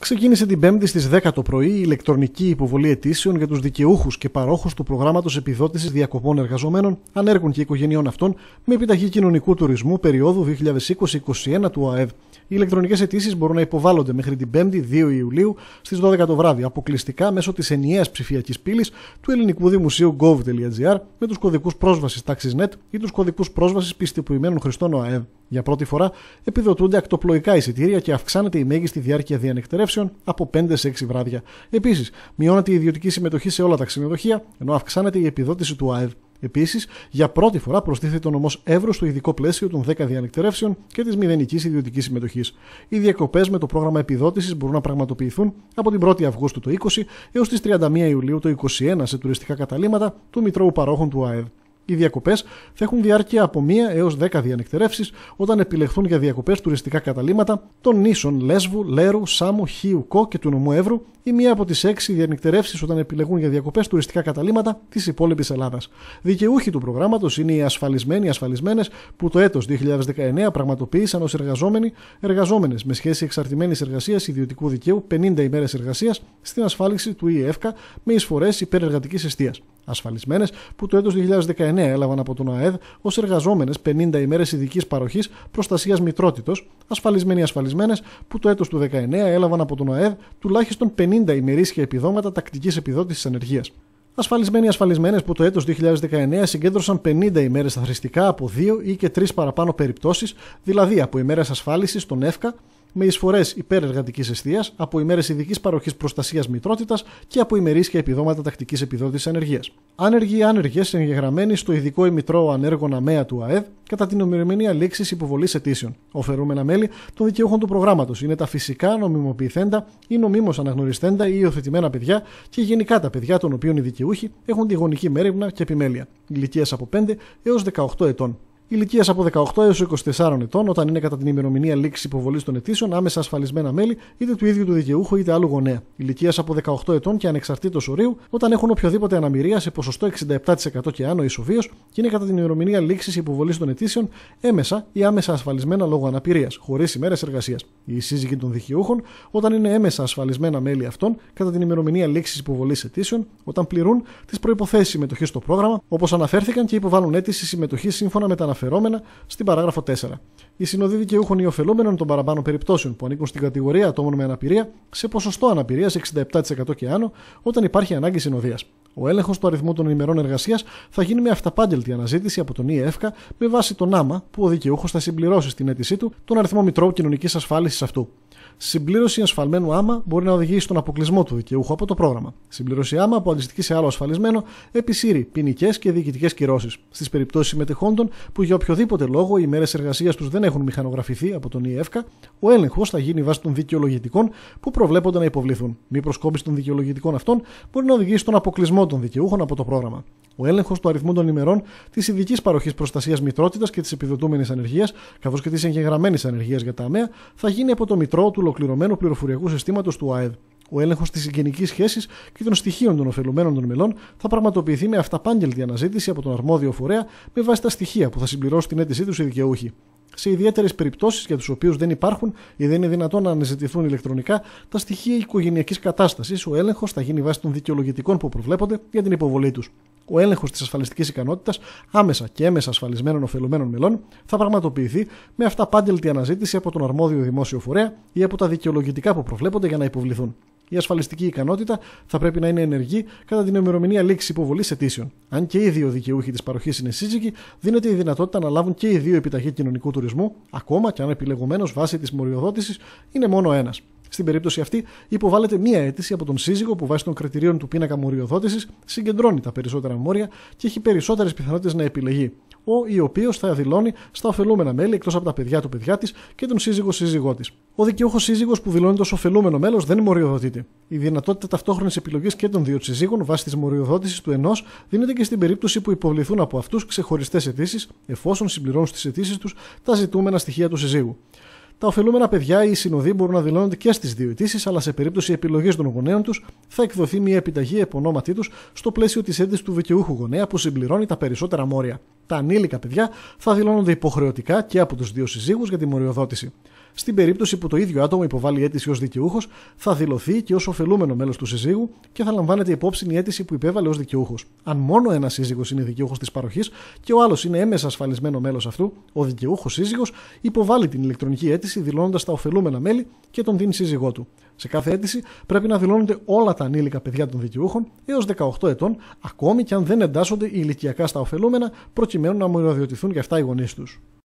ξεκίνησε την 5η στις 10 το πρωί η ηλεκτρονική υποβολή αιτήσεων για τους δικαιούχους και παρόχους του προγράμματος επιδότησης διακοπών εργαζομένων, ανέργων και οικογενειών αυτών με επιταγή κοινωνικού τουρισμού περίοδου 2020-2021 του ΑΕΔ. Οι ηλεκτρονικές αιτήσεις μπορούν να υποβάλλονται μέχρι την 5η 2 Ιουλίου στις 12 το βράδυ, αποκλειστικά μέσω της ενιαίας ψηφιακής πύλης του ελληνικού δημοσίου gov.gr με τους κωδικούς πρόσβασης TaxisNet ή τους κωδικούς πρόσβασης πιστοποιημένων χρηστών ΟΑΕΔ. Για πρώτη φορά επιδοτούνται ακτοπλοϊκά εισιτήρια και αυξάνεται η μέγιστη διάρκεια διανεκτερεύσεων από 5 σε 6 βράδια. Επίσης, μειώνεται η ιδιωτική συμμετοχή σε όλα τα ξενοδοχεία, ενώ αυξάνεται η επιδότηση του ΑΕΔ. Επίσης, για πρώτη φορά προστίθεται ο νομός Εύρου στο ειδικό πλαίσιο των 10 διανεκτερεύσεων και της μηδενικής ιδιωτικής συμμετοχής. Οι διακοπές με το πρόγραμμα επιδότησης μπορούν να πραγματοποιηθούν από την 1η Αυγούστου του 20 έως τις 31 Ιουλίου του 21 σε τουριστικά καταλήματα του Μητρώου Παρόχων του ΑΕΔ. Οι διακοπές θα έχουν διάρκεια από 1 έω 10 διανεκτερεύσεις όταν επιλεχθούν για διακοπές τουριστικά καταλήμματα των νήσων Λέσβου, Λέρου, Σάμου, Χίου, Κο και του Νομού Εύρου ή μία από τις 6 διανεκτερεύσεις όταν επιλεγούν για διακοπές τουριστικά καταλήμματα της υπόλοιπης Ελλάδας. Δικαιούχοι του προγράμματος είναι οι ασφαλισμένοι ασφαλισμένες που το έτος 2019 πραγματοποίησαν ως εργαζόμενοι εργαζόμενες με σχέση εξαρτημένης εργασίας ιδιωτικού δικαίου 50 ημέρες εργασίας στην ασφάλιση του ΙΕΦΚΑ με εισφορές υπερεργατικής αιστεία ασφαλισμένες που το έτος 2019 έλαβαν από τον ΑΕΔ ως εργαζόμενες 50 ημέρες ειδικής παροχής προστασίας μητρότητος, ασφαλισμένοι ασφαλισμένες που το έτος του 2019 έλαβαν από τον ΑΕΔ τουλάχιστον 50 ημερήσια επιδόματα τακτικής επιδότησης ανεργίας. Ασφαλισμένοι ασφαλισμένες που το έτος 2019 συγκέντρωσαν 50 ημέρες αθρηστικά από 2 ή και 3 παραπάνω περιπτώσεις, δηλαδή από ημέρες ασφάλισης στον ΕΦΚΑ, με εισφορές υπέρεργατική αιστείας, από ημέρες ειδικής παροχής προστασίας μητρότητας και από ημερήσια επιδόματα τακτικής επιδότησης ανεργίας. Άνεργοι ή άνεργες εγγεγραμμένοι στο ειδικό ημητρό ανέργων ΑΜΕΑ του ΑΕΔ κατά την ομοιρομηνία λήξης υποβολής αιτήσεων. Οφερούμενα μέλη των δικαιούχων του προγράμματος είναι τα φυσικά νομιμοποιηθέντα ή νομίμως αναγνωριστέντα ή υιοθετημένα παιδιά και γενικά τα παιδιά των οποίων οι δικαιούχοι έχουν τη γονική μέρημνα και επιμέλεια ηλικίας από 5 έω 18 ετών ηλικίας από 18 έω 24 ετών, όταν είναι κατά την ημερομηνία λήξη υποβολής των αιτήσεων άμεσα ασφαλισμένα μέλη είτε του ίδιου του δικαιούχου είτε άλλου γονέα. Ηλικίας από 18 ετών και ανεξαρτήτως ορίου, όταν έχουν οποιοδήποτε αναμυρία σε ποσοστό 67% και άνω ισοβίως και είναι κατά την ημερομηνία λήξης υποβολής των αιτήσεων έμεσα ή άμεσα ασφαλισμένα λόγω αναπηρίας, χωρίς ημέρες εργασίας. Οι σύζυγοι των δικαιούχων, όταν είναι έμεσα ασφαλισμένα μέλη αυτών κατά την ημερομηνία λήξης υποβολής αιτήσεων, όταν πληρούν τις προποθέσει συμμετοχής στο πρόγραμμα, όπως αναφέρθηκαν και υποβάλλουν αίτηση συμμετοχής σύμφωνα με τα αναφερόμενα στην παράγραφο 4. Οι συνοδοί δικαιούχων ή ωφελούμενων των παραπάνω περιπτώσεων που ανήκουν στην κατηγορία ατόμων με αναπηρία σε ποσοστό αναπηρίας 67% και άνω όταν υπάρχει ανάγκη συνοδείας. Ο έλεγχος του αριθμού των ημερών εργασίας θα γίνει με αυταπάντελτη αναζήτηση από τον ΙΕΦΚΑ με βάση τον άμα που ο δικαιούχος θα συμπληρώσει στην αίτησή του τον αριθμό Μητρώου Κοινωνικής Ασφάλισης αυτού. Συμπλήρωση ασφαλμένου άμα μπορεί να οδηγήσει στον αποκλεισμό του δικαιούχου από το πρόγραμμα. Συμπλήρωση άμα που αντιστοιχεί σε άλλο ασφαλισμένο επισύρει ποινικές και διοικητικές κυρώσεις. Στις περιπτώσεις συμμετεχόντων που για οποιοδήποτε λόγο οι μέρες εργασίας τους δεν έχουν μηχανογραφηθεί από τον ΙΕΦΚΑ, ο έλεγχος θα γίνει βάσει των δικαιολογητικών που προβλέπονται να υποβληθούν. Μη προσκόπηση των δικαιολογητικών αυτών μπορεί να οδηγήσει στον αποκλεισμό των δικαιούχων από το πρόγραμμα ο έλεγχος του αριθμού των ημερών της ειδικής παροχής προστασίας μητρότητας και της επιδοτούμενης ανεργίας, καθώς και της εγγεγραμμένης ανεργίας για τα ΑΜΕΑ, θα γίνει από το Μητρό του ολοκληρωμένου πληροφοριακού συστήματος του ΑΕΔ. Ο έλεγχος της συγγενικής σχέσης και των στοιχείων των ωφελουμένων των μελών θα πραγματοποιηθεί με αυταπάγγελτη αναζήτηση από τον αρμόδιο φορέα με βάση τα στοιχεία που θα συμπληρώσουν την αίτησή τους οι δικαιούχοι. Σε ιδιαίτερες περιπτώσεις για τους οποίους δεν υπάρχουν ή δεν είναι δυνατόν να αναζητηθούν ηλεκτρονικά τα στοιχεία οικογενειακής κατάστασης, ο έλεγχος θα γίνει βάσει των δικαιολογητικών που προβλέπονται για την υποβολή τους ο έλεγχος της ασφαλιστικής ικανότητας άμεσα και έμεσα ασφαλισμένων ωφελουμένων μελών θα πραγματοποιηθεί με αυτά πάντελτη αναζήτηση από τον αρμόδιο δημόσιο φορέα ή από τα δικαιολογητικά που προβλέπονται για να υποβληθούν. Η ασφαλιστική ικανότητα θα πρέπει να είναι ενεργή κατά την ημερομηνία λήξη υποβολής αιτήσεων. Αν και οι δύο δικαιούχοι της παροχής είναι σύζυγοι, δίνεται η δυνατότητα να λάβουν και οι δύο επιταγή κοινωνικού τουρισμού, ακόμα και αν επιλεγωμένο βάσει της μοριοδότησης είναι μόνο ένας. Στην περίπτωση αυτή, υποβάλλεται μία αίτηση από τον σύζυγο που βάσει των κριτηρίων του πίνακα μοριοδότησης συγκεντρώνει τα περισσότερα μόρια και έχει περισσότερες πιθανότητες να επιλεγεί. Ο ή οποίος θα δηλώνει στα ωφελούμενα μέλη εκτός από τα παιδιά του παιδιά της και τον σύζυγο σύζυγό της. Ο δικαιούχος σύζυγος που δηλώνεται ω ωφελούμενο μέλος δεν μοριοδοτείται. Η δυνατότητα ταυτόχρονης επιλογής και των δύο σύζυγων βάσει της μοριοδότησης του ενός δίνεται και στην περίπτωση που υποβληθούν από αυτούς ξεχωριστές αιτήσεις, εφόσον συμπληρώνουν στις αιτήσεις τους τα ζητούμενα στοιχεία του συζύγου. Τα ωφελούμενα παιδιά ή οι συνοδοί μπορούν να δηλώνονται και στις δύο αιτήσεις, αλλά σε περίπτωση επιλογής των γονέων τους θα εκδοθεί μια επιταγή επωνόματή τους στο πλαίσιο της αίτηση του δικαιούχου γονέα που συμπληρώνει τα περισσότερα μόρια. Τα ανήλικα παιδιά θα δηλώνονται υποχρεωτικά και από τους δύο συζύγους για τη μοριοδότηση. Στην περίπτωση που το ίδιο άτομο υποβάλλει αίτηση ως δικαιούχος, θα δηλωθεί και ως ωφελούμενο μέλος του συζύγου και θα λαμβάνεται υπόψη η αίτηση που υπέβαλε ως δικαιούχος. Αν μόνο ένας σύζυγος είναι δικαιούχος της παροχής και ο άλλος είναι έμεσα ασφαλισμένο μέλος αυτού, ο δικαιούχος σύζυγος υποβάλλει την ηλεκτρονική αίτηση αίτηση δηλώνοντας τα ωφελούμενα μέλη και τον δίνει σύζυγό του. Σε κάθε αίτηση πρέπει να δηλώνονται όλα τα ανήλικα παιδιά των δικαιούχων έως 18 ετών, ακόμη και αν δεν εντάσσονται ηλικιακά στα ωφελούμενα, προκειμένου να μονοδιοτηθούν και αυτά οι γονείς τους.